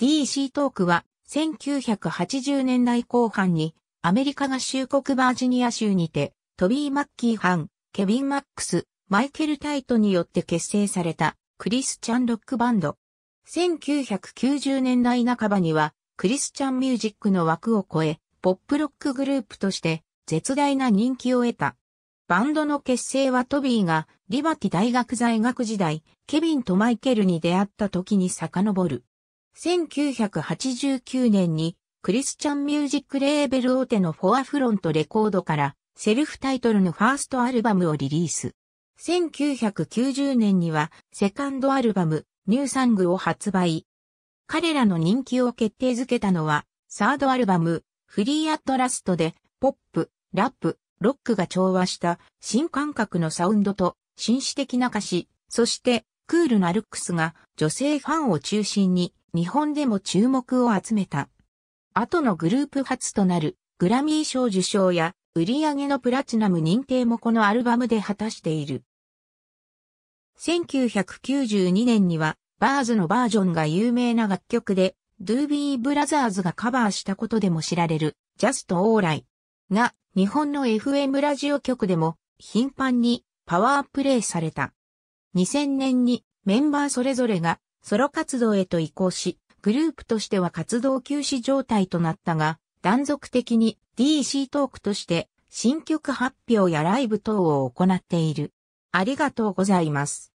DC トークは1980年代後半にアメリカ合衆国バージニア州にてトビー・マッキーハン、ケビン・マックス、マイケル・タイトによって結成されたクリスチャンロックバンド。1990年代半ばにはクリスチャンミュージックの枠を超え、ポップロックグループとして絶大な人気を得た。バンドの結成はトビーがリバティ大学在学時代、ケビンとマイケルに出会った時に遡る。1989年にクリスチャンミュージックレーベル大手のフォアフロントレコードからセルフタイトルのファーストアルバムをリリース。1990年にはセカンドアルバムニューサングを発売。彼らの人気を決定づけたのはサードアルバムフリーアットラストでポップ、ラップ、ロックが調和した新感覚のサウンドと紳士的な歌詞、そしてクールなルックスが女性ファンを中心に日本でも注目を集めた。後のグループ初となるグラミー賞受賞や売り上げのプラチナム認定もこのアルバムで果たしている。1992年にはバーズのバージョンが有名な楽曲で、ドゥービー・ブラザーズがカバーしたことでも知られる、ジャスト・オーライが日本の FM ラジオ局でも頻繁にパワープレイされた。2000年にメンバーそれぞれがソロ活動へと移行し、グループとしては活動休止状態となったが、断続的に DC トークとして新曲発表やライブ等を行っている。ありがとうございます。